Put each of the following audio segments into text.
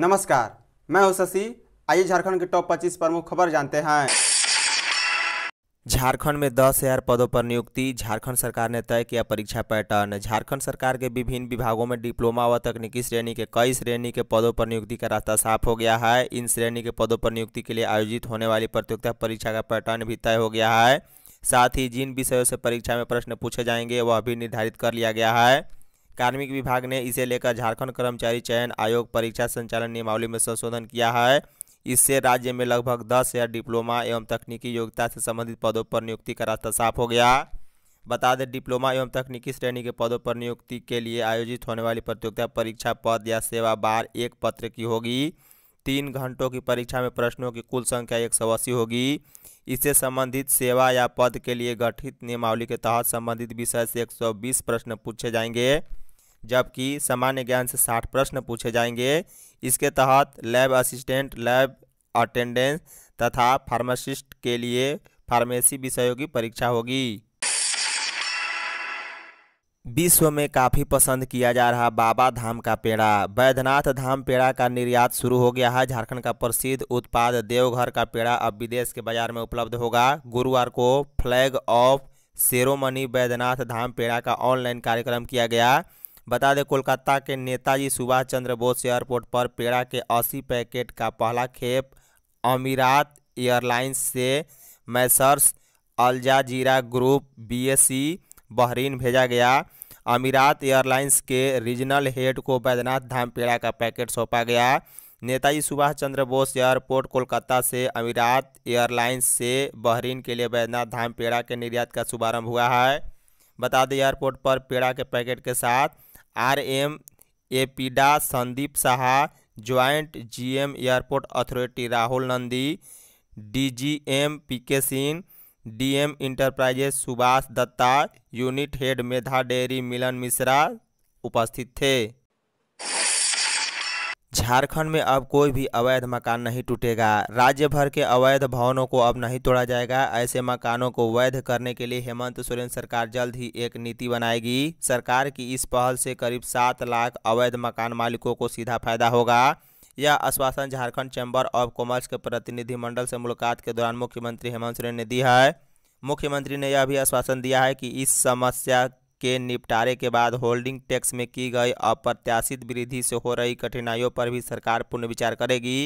नमस्कार मैं हूं शशि आइए झारखंड के टॉप 25 प्रमुख खबर जानते हैं झारखंड में दस हजार पदों पर नियुक्ति झारखंड सरकार ने तय किया परीक्षा पैटर्न झारखंड सरकार के विभिन्न विभागों में डिप्लोमा व तकनीकी श्रेणी के कई श्रेणी के पदों पर नियुक्ति का रास्ता साफ हो गया है इन श्रेणी के पदों पर नियुक्ति के लिए आयोजित होने वाली प्रतियोगिता परीक्षा का पैटर्न भी तय हो गया है साथ ही जिन विषयों से परीक्षा में प्रश्न पूछे जाएंगे वह भी निर्धारित कर लिया गया है कार्मिक विभाग ने इसे लेकर झारखंड कर्मचारी चयन आयोग परीक्षा संचालन नियमावली में संशोधन किया है इससे राज्य में लगभग दस हजार डिप्लोमा एवं तकनीकी योग्यता से संबंधित पदों पर नियुक्ति का रास्ता साफ हो गया बता दें डिप्लोमा एवं तकनीकी श्रेणी के पदों पर नियुक्ति के लिए आयोजित होने वाली प्रतियोगिता परीक्षा पद या सेवा बार एक पत्र की होगी तीन घंटों की परीक्षा में प्रश्नों की कुल संख्या एक सौ अस्सी होगी इससे संबंधित सेवा या पद के लिए गठित नियमावली के तहत संबंधित विषय से बीस प्रश्न पूछे जाएंगे जबकि सामान्य ज्ञान से साठ प्रश्न पूछे जाएंगे इसके तहत लैब असिस्टेंट लैब अटेंडेंस तथा फार्मासिस्ट के लिए फार्मेसी विषयों की परीक्षा होगी विश्व में काफ़ी पसंद किया जा रहा बाबा धाम का पेड़ा बैद्यनाथ धाम पेड़ा का निर्यात शुरू हो गया है झारखंड का प्रसिद्ध उत्पाद देवघर का पेड़ा अब विदेश के बाजार में उपलब्ध होगा गुरुवार को flag off ceremony Baidyanath Dham peda का ऑनलाइन कार्यक्रम किया गया बता दें कोलकाता के नेताजी सुभाष चंद्र बोस एयरपोर्ट पर पेड़ा के 80 पैकेट का पहला खेप अमीरात एयरलाइंस से messrs Al Jazeera group BSC Bahrain भेजा गया अमीरात एयरलाइंस के रीजनल हेड को बैद्यनाथ धाम पेड़ा का पैकेट सौंपा गया नेताजी सुभाष चंद्र बोस एयरपोर्ट कोलकाता से अमीरात एयरलाइंस से बहरीन के लिए बैद्यनाथ धाम पेड़ा के निर्यात का शुभारंभ हुआ है बता दें एयरपोर्ट पर पेड़ा के पैकेट के साथ R M APEDA Sandeep Saha joint GM airport authority Rahul Nandi DGM PK Singh DM enterprises Subhash Datta unit head Medha dairy Milan Mishra उपस्थित थे झारखंड में अब कोई भी अवैध मकान नहीं टूटेगा राज्य भर के अवैध भवनों को अब नहीं तोड़ा जाएगा ऐसे मकानों को वैध करने के लिए हेमंत सोरेन सरकार जल्द ही एक नीति बनाएगी सरकार की इस पहल से करीब सात लाख अवैध मकान मालिकों को सीधा फायदा होगा यह आश्वासन झारखंड चैम्बर ऑफ कॉमर्स के प्रतिनिधिमंडल से मुलाकात के दौरान मुख्यमंत्री हेमंत सोरेन ने दी है मुख्यमंत्री ने यह भी आश्वासन दिया है कि इस समस्या के निपटारे के बाद होल्डिंग टैक्स में की गई अप्रत्याशित वृद्धि से हो रही कठिनाइयों पर भी सरकार पुनर्विचार करेगी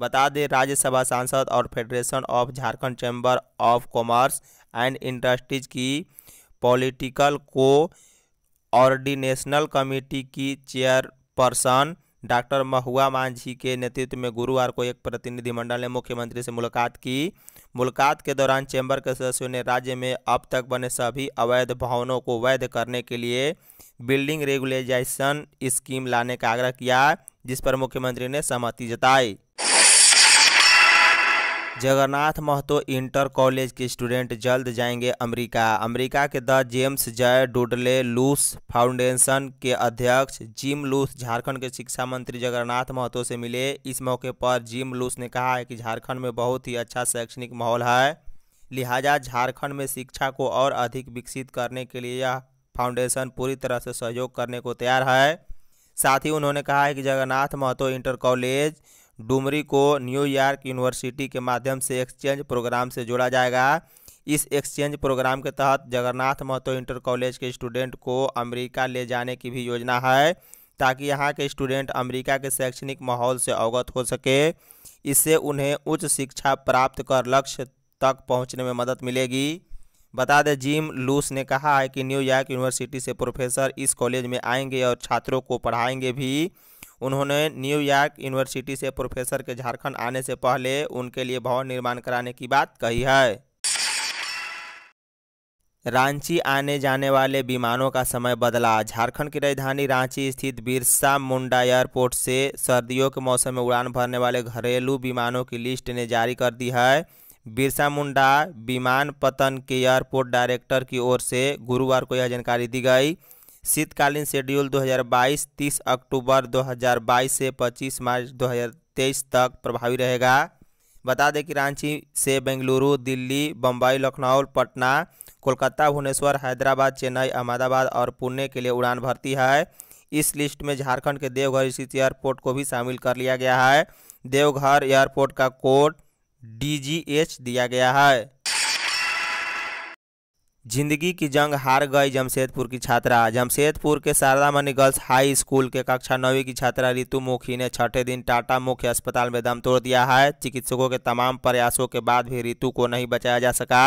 बता दें राज्यसभा सांसद और federation of Jharkhand chamber of commerce and industries की पॉलिटिकल को ऑर्डिनेशनल कमेटी की चेयरपर्सन डॉक्टर महुआ मांझी के नेतृत्व में गुरुवार को एक प्रतिनिधिमंडल ने मुख्यमंत्री से मुलाकात की मुलाकात के दौरान चैम्बर के सदस्यों ने राज्य में अब तक बने सभी अवैध भवनों को वैध करने के लिए बिल्डिंग रेगुलेजाइजेशन स्कीम लाने का आग्रह किया जिस पर मुख्यमंत्री ने सहमति जताई जगन्नाथ महतो इंटर कॉलेज के स्टूडेंट जल्द जाएंगे अमेरिका अमेरिका के the James J Dudley loose foundation के अध्यक्ष जिम लूस झारखंड के शिक्षा मंत्री जगन्नाथ महतो से मिले इस मौके पर जिम लूस ने कहा है कि झारखंड में बहुत ही अच्छा शैक्षणिक माहौल है लिहाजा झारखंड में शिक्षा को और अधिक विकसित करने के लिए यह फाउंडेशन पूरी तरह से सहयोग करने को तैयार है साथ ही उन्होंने कहा है कि जगन्नाथ महतो इंटर कॉलेज डुमरी को न्यूयॉर्क यूनिवर्सिटी के माध्यम से एक्सचेंज प्रोग्राम से जोड़ा जाएगा इस एक्सचेंज प्रोग्राम के तहत जगन्नाथ महतो इंटर कॉलेज के स्टूडेंट को अमेरिका ले जाने की भी योजना है ताकि यहाँ के स्टूडेंट अमेरिका के शैक्षणिक माहौल से अवगत हो सके इससे उन्हें उच्च शिक्षा प्राप्त कर लक्ष्य तक पहुँचने में मदद मिलेगी बता दें जिम लूस ने कहा है कि न्यूयॉर्क यूनिवर्सिटी से प्रोफेसर इस कॉलेज में आएंगे और छात्रों को पढ़ाएंगे भी उन्होंने न्यूयॉर्क यूनिवर्सिटी से प्रोफेसर के झारखंड आने से पहले उनके लिए भवन निर्माण कराने की बात कही है रांची आने जाने वाले विमानों का समय बदला झारखंड की राजधानी रांची स्थित बिरसा मुंडा एयरपोर्ट से सर्दियों के मौसम में उड़ान भरने वाले घरेलू विमानों की लिस्ट ने जारी कर दी है बिरसा मुंडा विमान पतन के एयरपोर्ट डायरेक्टर की ओर से गुरुवार को यह जानकारी दी गई शीतकालीन शेड्यूल 2022 30 अक्टूबर 2022 से 25 मार्च 2023 तक प्रभावी रहेगा बता दें कि रांची से बेंगलुरु दिल्ली बम्बई लखनऊ पटना कोलकाता भुवनेश्वर हैदराबाद चेन्नई अहमदाबाद और पुणे के लिए उड़ान भरती है इस लिस्ट में झारखंड के देवघर स्थित एयरपोर्ट को भी शामिल कर लिया गया है देवघर एयरपोर्ट का कोड डी दिया गया है जिंदगी की जंग हार गई जमशेदपुर की छात्रा जमशेदपुर के Sharda Mani girls high school के कक्षा नौवीं की छात्रा ऋतु मुखी ने छठे दिन टाटा मुख्य अस्पताल में दम तोड़ दिया है चिकित्सकों के तमाम प्रयासों के बाद भी ऋतु को नहीं बचाया जा सका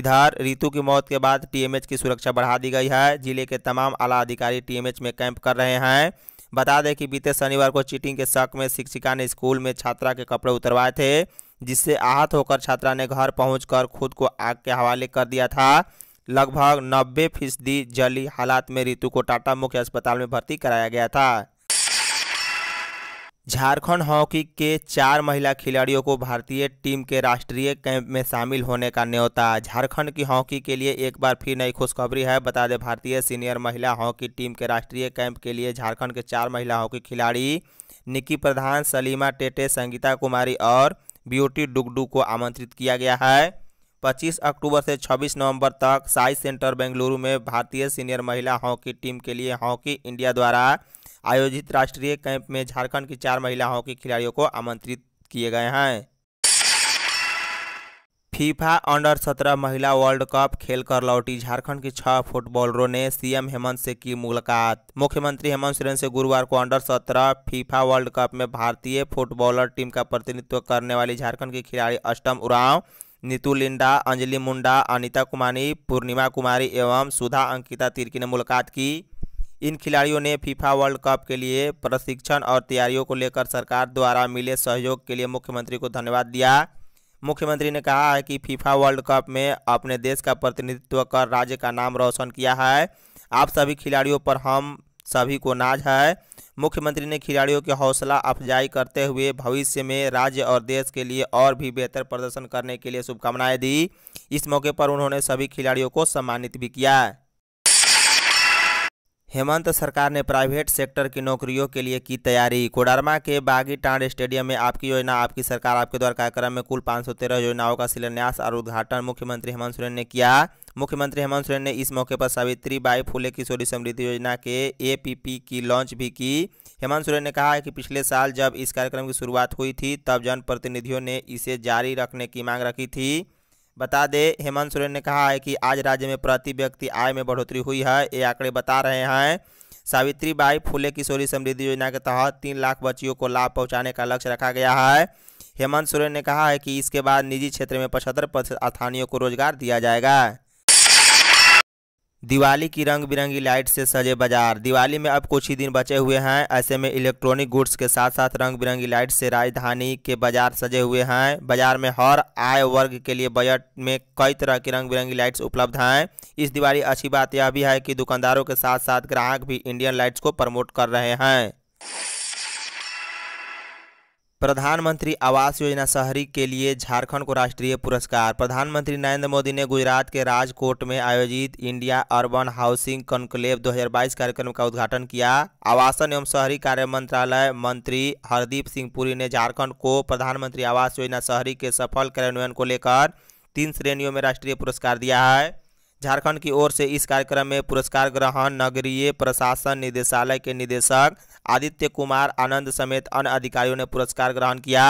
इधर ऋतु की मौत के बाद टीएमएच की सुरक्षा बढ़ा दी गई है जिले के तमाम आला अधिकारी टीएमएच में कैंप कर रहे हैं बता दें कि बीते शनिवार को चीटिंग के शक में शिक्षिका ने स्कूल में छात्रा के कपड़े उतरवाए थे जिससे आहत होकर छात्रा ने घर पहुँच खुद को आग के हवाले कर दिया था लगभग नब्बे फीसदी जली हालात में रितु को टाटा मुख्य अस्पताल में भर्ती कराया गया था झारखंड हॉकी के चार महिला खिलाड़ियों को भारतीय टीम के राष्ट्रीय कैंप में शामिल होने का न्योता झारखंड की हॉकी के लिए एक बार फिर नई खुशखबरी है बता दें भारतीय सीनियर महिला हॉकी टीम के राष्ट्रीय कैंप के लिए झारखंड के चार महिला हॉकी खिलाड़ी निकी प्रधान सलीमा टेटे संगीता कुमारी और बीओटी डुगडू को आमंत्रित किया गया है 25 अक्टूबर से 26 नवंबर तक साई सेंटर बेंगलुरु में भारतीय सीनियर महिला हॉकी टीम के लिए हॉकी इंडिया द्वारा आयोजित राष्ट्रीय कैंप में झारखंड की चार महिला हॉकी खिलाड़ियों को आमंत्रित किए गए हैं फीफा अंडर सत्रह महिला वर्ल्ड कप खेल कर लौटी झारखंड की छह फुटबॉलरों ने सीएम हेमंत से की मुलाकात मुख्यमंत्री हेमंत सोरेन से गुरुवार को अंडर सत्रह फीफा वर्ल्ड कप में भारतीय फुटबॉलर टीम का प्रतिनिधित्व करने वाली झारखंड की खिलाड़ी अष्टम उराव नीतू लिंडा अंजलि मुंडा अनिता कुमारी पूर्णिमा कुमारी एवं सुधा अंकिता तिर्की ने मुलाकात की इन खिलाड़ियों ने फीफा वर्ल्ड कप के लिए प्रशिक्षण और तैयारियों को लेकर सरकार द्वारा मिले सहयोग के लिए मुख्यमंत्री को धन्यवाद दिया मुख्यमंत्री ने कहा है कि फीफा वर्ल्ड कप में अपने देश का प्रतिनिधित्व कर राज्य का नाम रोशन किया है आप सभी खिलाड़ियों पर हम सभी को नाज है मुख्यमंत्री ने खिलाड़ियों की हौसला अफजाई करते हुए भविष्य में राज्य और देश के लिए और भी बेहतर प्रदर्शन करने के लिए शुभकामनाएं दी इस मौके पर उन्होंने सभी खिलाड़ियों को सम्मानित भी किया हेमंत सरकार ने प्राइवेट सेक्टर की नौकरियों के लिए की तैयारी कोडरमा के बागीटांड स्टेडियम में आपकी योजना आपकी सरकार आपके द्वारा कार्यक्रम में कुल पाँच योजनाओं का शिलान्यास और उद्घाटन मुख्यमंत्री हेमंत सोरेन ने किया मुख्यमंत्री हेमंत सोरेन ने इस मौके पर सावित्री बाई फूले किशोरी समृद्धि योजना के ए की लॉन्च भी की हेमंत सोरेन ने कहा कि पिछले साल जब इस कार्यक्रम की शुरुआत हुई थी तब जनप्रतिनिधियों ने इसे जारी रखने की मांग रखी थी बता दें हेमंत सोरेन ने कहा है कि आज राज्य में प्रति व्यक्ति आय में बढ़ोतरी हुई है ये आंकड़े बता रहे हैं सावित्री बाई फूले किशोरी समृद्धि योजना के तहत तीन लाख बच्चियों को लाभ पहुंचाने का लक्ष्य रखा गया है हेमंत सोरेन ने कहा है कि इसके बाद निजी क्षेत्र में पचहत्तर स्थानियों को रोजगार दिया जाएगा दिवाली की रंग बिरंगी लाइट से सजे बाजार दिवाली में अब कुछ ही दिन बचे हुए हैं ऐसे में इलेक्ट्रॉनिक गुड्स के साथ साथ रंग बिरंगी लाइट से राजधानी के बाजार सजे हुए हैं बाजार में हर आय वर्ग के लिए बजट में कई तरह की रंग बिरंगी लाइट्स उपलब्ध हैं इस दिवाली अच्छी बात यह भी है कि दुकानदारों के साथ साथ ग्राहक भी इंडियन लाइट्स को प्रमोट कर रहे हैं प्रधानमंत्री आवास योजना शहरी के लिए झारखंड को राष्ट्रीय पुरस्कार प्रधानमंत्री नरेंद्र मोदी ने गुजरात के राजकोट में आयोजित इंडिया अर्बन हाउसिंग कॉन्क्लेव 2022 कार्यक्रम का उद्घाटन किया आवासन एवं शहरी कार्य मंत्रालय मंत्री हरदीप सिंह पुरी ने झारखंड को प्रधानमंत्री आवास योजना शहरी के सफल कार्यान्वयन को लेकर तीन श्रेणियों में राष्ट्रीय पुरस्कार दिया है झारखंड की ओर से इस कार्यक्रम में पुरस्कार ग्रहण नगरीय प्रशासन निदेशालय के निदेशक आदित्य कुमार आनंद समेत अन्य अधिकारियों ने पुरस्कार ग्रहण किया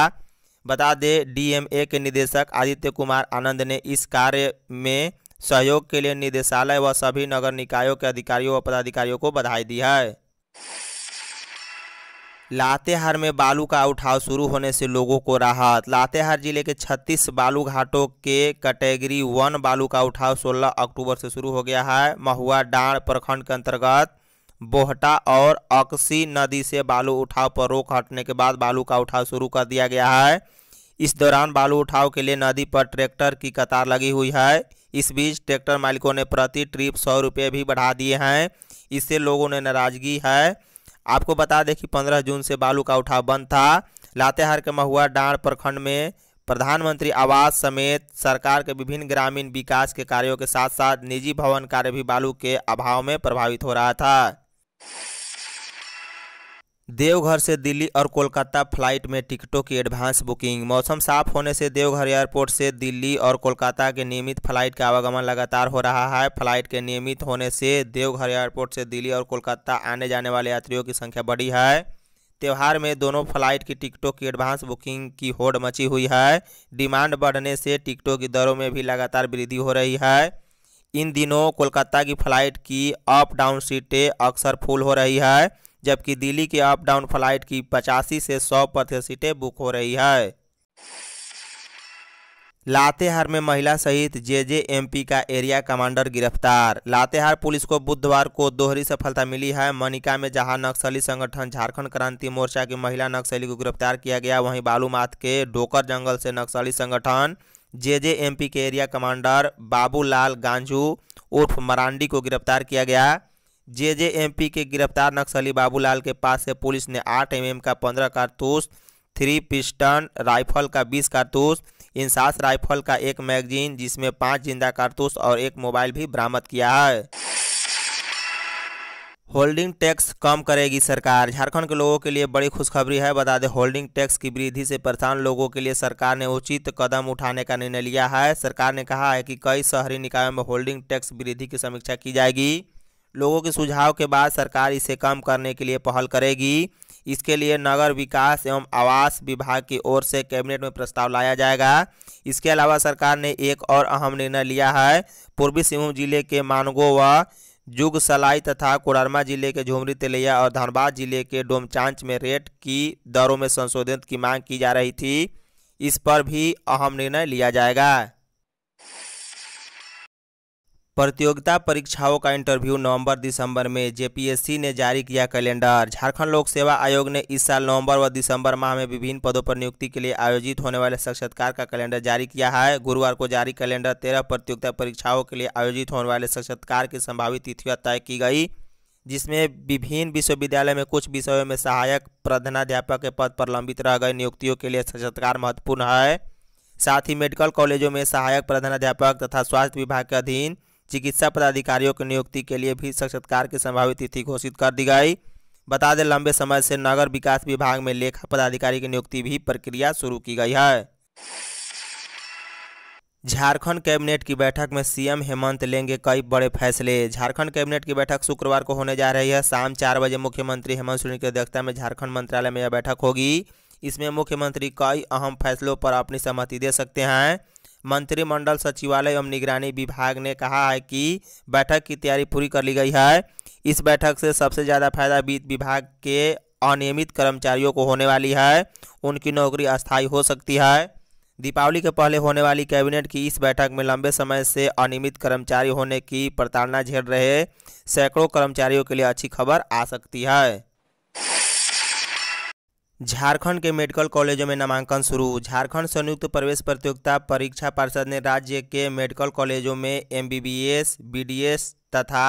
बता दें डीएमए के निदेशक आदित्य कुमार आनंद ने इस कार्य में सहयोग के लिए निदेशालय व सभी नगर निकायों के अधिकारियों व पदाधिकारियों को बधाई दी है लातेहार में बालू का उठाव शुरू होने से लोगों को राहत लातेहार जिले के 36 बालू घाटों के कैटेगरी वन बालू का उठाव 16 अक्टूबर से शुरू हो गया है महुआ डांड प्रखंड के अंतर्गत बोहटा और अक्सी नदी से बालू उठाव पर रोक हटने के बाद बालू का उठाव शुरू कर दिया गया है इस दौरान बालू उठाव के लिए नदी पर ट्रैक्टर की कतार लगी हुई है इस बीच ट्रैक्टर मालिकों ने प्रति ट्रिप सौ रुपये भी बढ़ा दिए हैं इससे लोगों ने नाराजगी है आपको बता दें कि पंद्रह जून से बालू का उठाव बंद था लातेहार के महुआ डांड प्रखंड में प्रधानमंत्री आवास समेत सरकार के विभिन्न ग्रामीण विकास के कार्यों के साथ साथ निजी भवन कार्य भी बालू के अभाव में प्रभावित हो रहा था देवघर से दिल्ली और कोलकाता फ्लाइट में टिकटों की एडवांस बुकिंग मौसम साफ होने से देवघर एयरपोर्ट से दिल्ली और कोलकाता के नियमित फ्लाइट का आवागमन लगातार हो रहा है फ्लाइट के नियमित होने से देवघर एयरपोर्ट से दिल्ली और कोलकाता आने जाने वाले यात्रियों की संख्या बढ़ी है त्यौहार में दोनों फ्लाइट की टिकटों की एडवांस बुकिंग की होड़ मची हुई है डिमांड बढ़ने से टिकटों की दरों में भी लगातार वृद्धि हो रही है इन दिनों कोलकाता की फ्लाइट की अप डाउन सीटें अक्सर फुल हो रही है जबकि दिल्ली की अप डाउन फ्लाइट की पचासी से सौ प्रतिशत सीटें बुक हो रही है लातेहार में महिला सहित जेजेएमपी का एरिया कमांडर गिरफ्तार लातेहार पुलिस को बुधवार को दोहरी सफलता मिली है मनिका में जहां नक्सली संगठन झारखंड क्रांति मोर्चा की महिला नक्सली को गिरफ्तार किया गया वहीं बालूमाथ के डोकर जंगल से नक्सली संगठन जेजेएमपी के एरिया कमांडर बाबूलाल गांजू उर्फ मरांडी को गिरफ्तार किया गया जेजेएमपी के गिरफ्तार नक्सली बाबूलाल के पास से पुलिस ने 8 एमएम का 15 कारतूस थ्री पिस्टन राइफल का 20 कारतूस इंसास राइफल का एक मैगजीन जिसमें पांच जिंदा कारतूस और एक मोबाइल भी बरामद किया है होल्डिंग टैक्स कम करेगी सरकार झारखंड के लोगों के लिए बड़ी खुशखबरी है बता दें होल्डिंग टैक्स की वृद्धि से परेशान लोगों के लिए सरकार ने उचित कदम उठाने का निर्णय लिया है सरकार ने कहा है कि कई शहरी निकायों में होल्डिंग टैक्स वृद्धि की समीक्षा की जाएगी लोगों के सुझाव के बाद सरकार इसे कम करने के लिए पहल करेगी इसके लिए नगर विकास एवं आवास विभाग की ओर से कैबिनेट में प्रस्ताव लाया जाएगा इसके अलावा सरकार ने एक और अहम निर्णय लिया है पूर्वी सिंहभूम जिले के मानगो व जुगसलाई तथा कोडरमा जिले के झुमरी तेलैया और धनबाद जिले के डोमचांच में रेट की दरों में संशोधन की मांग की जा रही थी इस पर भी अहम निर्णय लिया जाएगा प्रतियोगिता परीक्षाओं का इंटरव्यू नवंबर दिसंबर में जेपीएससी ने जारी किया कैलेंडर झारखंड लोक सेवा आयोग ने इस साल नवंबर व दिसंबर माह में विभिन्न पदों पर नियुक्ति के लिए आयोजित होने वाले साक्षात्कार का कैलेंडर जारी किया है गुरुवार को जारी कैलेंडर तेरह प्रतियोगिता परीक्षाओं के लिए आयोजित होने वाले साक्षात्कार की संभावित तिथियाँ तय की गई जिसमें विभिन्न विश्वविद्यालय में कुछ विषयों में सहायक प्रधानाध्यापक के पद पर लंबित रह गए नियुक्तियों के लिए साक्षात्कार महत्वपूर्ण है साथ ही मेडिकल कॉलेजों में सहायक प्रधानाध्यापक तथा स्वास्थ्य विभाग के अधीन चिकित्सा पदाधिकारियों की नियुक्ति के लिए भी साक्षात्कार की संभावित तिथि घोषित कर दी गई बता दें लंबे समय से नगर विकास विभाग में लेखा पदाधिकारी की नियुक्ति भी प्रक्रिया शुरू की गई है झारखंड कैबिनेट की बैठक में सीएम हेमंत लेंगे कई बड़े फैसले झारखंड कैबिनेट की बैठक शुक्रवार को होने जा रही है शाम चार बजे मुख्यमंत्री हेमंत सोरेन की अध्यक्षता में झारखंड मंत्रालय में यह बैठक होगी इसमें मुख्यमंत्री कई अहम फैसलों पर अपनी सहमति दे सकते हैं मंत्रिमंडल सचिवालय एवं निगरानी विभाग ने कहा है कि बैठक की तैयारी पूरी कर ली गई है इस बैठक से सबसे ज़्यादा फायदा वित्त विभाग के अनियमित कर्मचारियों को होने वाली है उनकी नौकरी अस्थायी हो सकती है दीपावली के पहले होने वाली कैबिनेट की इस बैठक में लंबे समय से अनियमित कर्मचारी होने की प्रताड़ना झेल रहे सैकड़ों कर्मचारियों के लिए अच्छी खबर आ सकती है झारखंड के मेडिकल कॉलेजों में नामांकन शुरू झारखंड संयुक्त प्रवेश प्रतियोगिता परीक्षा पार्षद ने राज्य के मेडिकल कॉलेजों में एमबीबीएस, बीडीएस तथा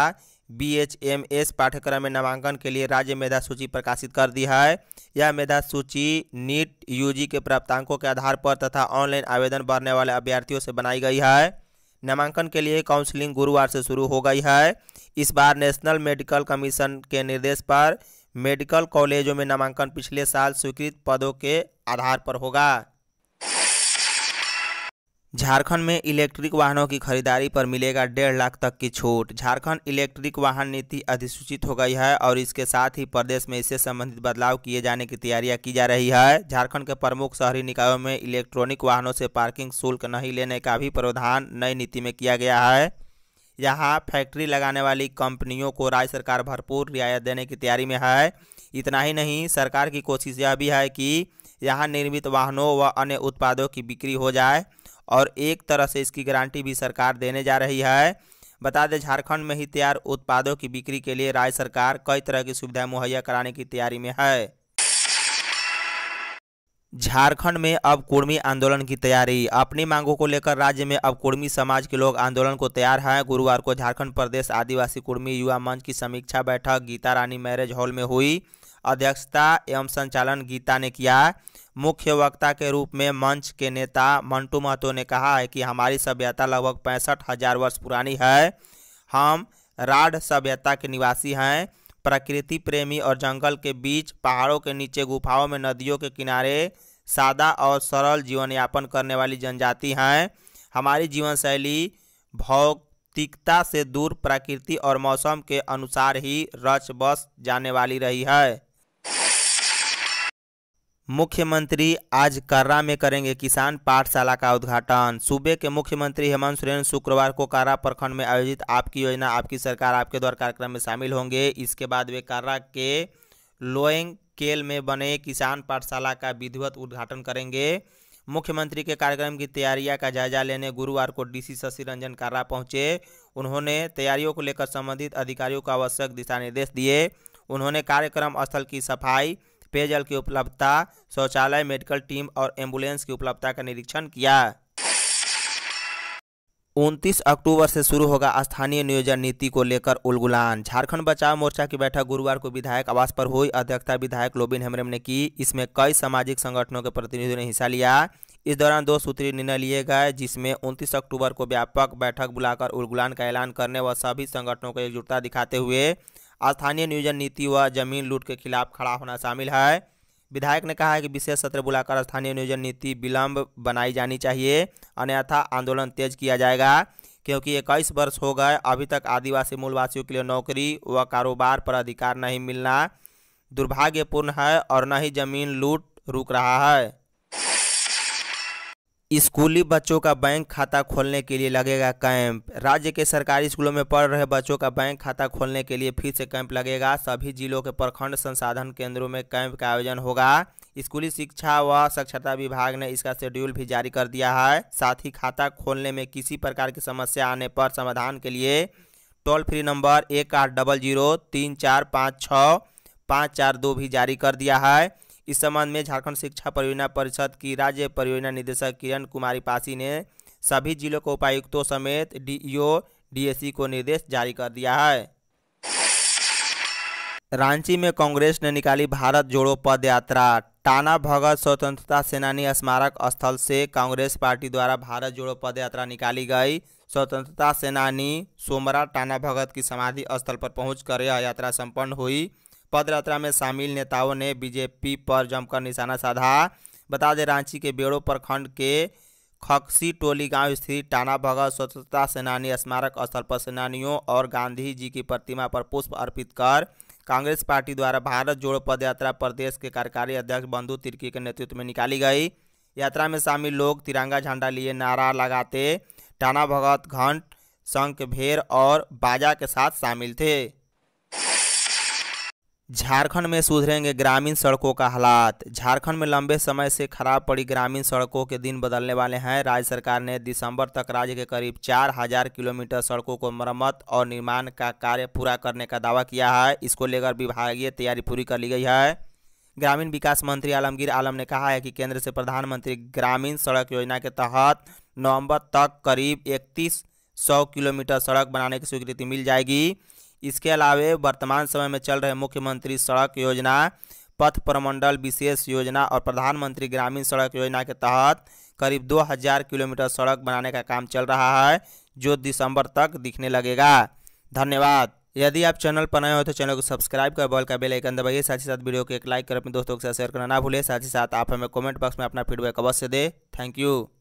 बीएचएमएस पाठ्यक्रम में नामांकन के लिए राज्य मेधा सूची प्रकाशित कर दी है यह मेधा सूची नीट यूजी के प्राप्तांकों के आधार पर तथा ऑनलाइन आवेदन भरने वाले अभ्यर्थियों से बनाई गई है नामांकन के लिए काउंसलिंग गुरुवार से शुरू हो गई है इस बार नेशनल मेडिकल कमीशन के निर्देश पर मेडिकल कॉलेजों में नामांकन पिछले साल स्वीकृत पदों के आधार पर होगा झारखंड में इलेक्ट्रिक वाहनों की खरीदारी पर मिलेगा डेढ़ लाख तक की छूट झारखंड इलेक्ट्रिक वाहन नीति अधिसूचित हो गई है और इसके साथ ही प्रदेश में इससे संबंधित बदलाव किए जाने की तैयारियां की जा रही है झारखंड के प्रमुख शहरी निकायों में इलेक्ट्रॉनिक वाहनों से पार्किंग शुल्क नहीं लेने का भी प्रावधान नई नीति में किया गया है यहाँ फैक्ट्री लगाने वाली कंपनियों को राज्य सरकार भरपूर रियायत देने की तैयारी में है इतना ही नहीं सरकार की कोशिश यह भी है कि यहाँ निर्मित वाहनों व अन्य उत्पादों की बिक्री हो जाए और एक तरह से इसकी गारंटी भी सरकार देने जा रही है बता दें झारखंड में ही तैयार उत्पादों की बिक्री के लिए राज्य सरकार कई तरह की सुविधाएं मुहैया कराने की तैयारी में है झारखंड में अब कुर्मी आंदोलन की तैयारी अपनी मांगों को लेकर राज्य में अब कुर्मी समाज के लोग आंदोलन को तैयार हैं गुरुवार को झारखंड प्रदेश आदिवासी कुर्मी युवा मंच की समीक्षा बैठक गीता रानी मैरिज हॉल में हुई अध्यक्षता एवं संचालन गीता ने किया मुख्य वक्ता के रूप में मंच के नेता मंटू महतो ने कहा है कि हमारी सभ्यता लगभग पैंसठ हजार वर्ष पुरानी है हम राढ़ सभ्यता के निवासी हैं प्रकृति प्रेमी और जंगल के बीच पहाड़ों के नीचे गुफाओं में नदियों के किनारे सादा और सरल जीवन यापन करने वाली जनजाति हैं हमारी जीवन शैली भौतिकता से दूर प्रकृति और मौसम के अनुसार ही रच बस जाने वाली रही है मुख्यमंत्री आज कर्रा में करेंगे किसान पाठशाला का उद्घाटन सूबे के मुख्यमंत्री हेमंत सोरेन शुक्रवार को कर्रा प्रखंड में आयोजित आपकी योजना आपकी सरकार आपके द्वार कार्यक्रम में शामिल होंगे इसके बाद वे कर्रा के लोएंग केल में बने किसान पाठशाला का विधिवत उद्घाटन करेंगे मुख्यमंत्री के कार्यक्रम की तैयारियां का जायजा लेने गुरुवार को डीसी शशि रंजन कर्रा पहुंचे उन्होंने तैयारियों को लेकर संबंधित अधिकारियों को आवश्यक दिशा निर्देश दिए उन्होंने कार्यक्रम स्थल की सफाई पेयजल की उपलब्धता शौचालय मेडिकल टीम और एम्बुलेंस की उपलब्धता का निरीक्षण किया 29 अक्टूबर से शुरू होगा स्थानीय नियोजन नीति को लेकर उलगुलान झारखंड बचाव मोर्चा की बैठक गुरुवार को विधायक आवास पर हुई अध्यक्षता विधायक लोबिन हेमरेम ने की इसमें कई सामाजिक संगठनों के प्रतिनिधियों ने हिस्सा लिया इस दौरान दो सूत्री निर्णय लिए गए जिसमें 29 अक्टूबर को व्यापक बैठक बुलाकर उलगुलान का ऐलान करने व सभी संगठनों को एकजुटता दिखाते हुए स्थानीय नियोजन नीति व जमीन लूट के खिलाफ खड़ा होना शामिल है विधायक ने कहा है कि विशेष सत्र बुलाकर स्थानीय नियोजन नीति विलंब बनाई जानी चाहिए अन्यथा आंदोलन तेज किया जाएगा क्योंकि इक्कीस वर्ष हो गए अभी तक आदिवासी मूलवासियों के लिए नौकरी व कारोबार पर अधिकार नहीं मिलना दुर्भाग्यपूर्ण है और न ही जमीन लूट रुक रहा है स्कूली बच्चों का बैंक खाता खोलने के लिए लगेगा कैंप राज्य के सरकारी स्कूलों में पढ़ रहे बच्चों का बैंक खाता खोलने के लिए फिर से कैंप लगेगा सभी जिलों के प्रखंड संसाधन केंद्रों में कैंप का आयोजन होगा स्कूली शिक्षा व साक्षरता विभाग ने इसका शेड्यूल भी जारी कर दिया है साथ ही खाता खोलने में किसी प्रकार की समस्या आने पर समाधान के लिए टोल फ्री नंबर एक आठ डबल जीरो तीन चार पाँच छः पाँच चार दो भी जारी कर दिया है इस संबंध में झारखंड शिक्षा परियोजना परिषद की राज्य परियोजना निदेशक किरण कुमारी पासी ने सभी जिलों के उपायुक्तों समेत डीईओ डीएसी को निर्देश जारी कर दिया है रांची में कांग्रेस ने निकाली भारत जोड़ो पद यात्रा टाना भगत स्वतंत्रता सेनानी स्मारक स्थल से कांग्रेस पार्टी द्वारा भारत जोड़ो पद यात्रा निकाली गई स्वतंत्रता सेनानी सोमरा टाना भगत की समाधि स्थल पर पहुंचकर यह यात्रा संपन्न हुई पदयात्रा में शामिल नेताओं ने बीजेपी पर जमकर निशाना साधा बता दें रांची के बेड़ो प्रखंड के खक्सी टोली गांव स्थित टाना भगत स्वतंत्रता सेनानी स्मारक स्थल पर सेनानियों और गांधी जी की प्रतिमा पर पुष्प अर्पित कर कांग्रेस पार्टी द्वारा भारत जोड़ो पदयात्रा प्रदेश के कार्यकारी अध्यक्ष बंधु तिर्की के नेतृत्व में निकाली गई यात्रा में शामिल लोग तिरंगा झंडा लिए नारा लगाते टाना भगत घंट शंख भेर और बाजा के साथ शामिल थे झारखंड में सुधरेंगे ग्रामीण सड़कों का हालात झारखंड में लंबे समय से खराब पड़ी ग्रामीण सड़कों के दिन बदलने वाले हैं राज्य सरकार ने दिसंबर तक राज्य के करीब चार हजार किलोमीटर सड़कों को मरम्मत और निर्माण का कार्य पूरा करने का दावा किया है इसको लेकर विभागीय तैयारी पूरी कर ली गई है ग्रामीण विकास मंत्री आलमगीर आलम ने कहा है कि केंद्र से प्रधानमंत्री ग्रामीण सड़क योजना के तहत नवम्बर तक करीब इकतीस सौ किलोमीटर सड़क बनाने की स्वीकृति मिल जाएगी इसके अलावे वर्तमान समय में चल रहे मुख्यमंत्री सड़क योजना पथ प्रमंडल विशेष योजना और प्रधानमंत्री ग्रामीण सड़क योजना के तहत करीब 2000 किलोमीटर सड़क बनाने का काम चल रहा है जो दिसंबर तक दिखने लगेगा धन्यवाद यदि आप चैनल पर नए हो तो चैनल को सब्सक्राइब कर बॉल का बेल आइकन दबाइए साथ ही साथ वीडियो को एक लाइक कर अपने दोस्तों के साथ शेयर करना ना भूलें साथ ही साथ आप हमें कमेंट बॉक्स में अपना फीडबैक अवश्य दें थैंक यू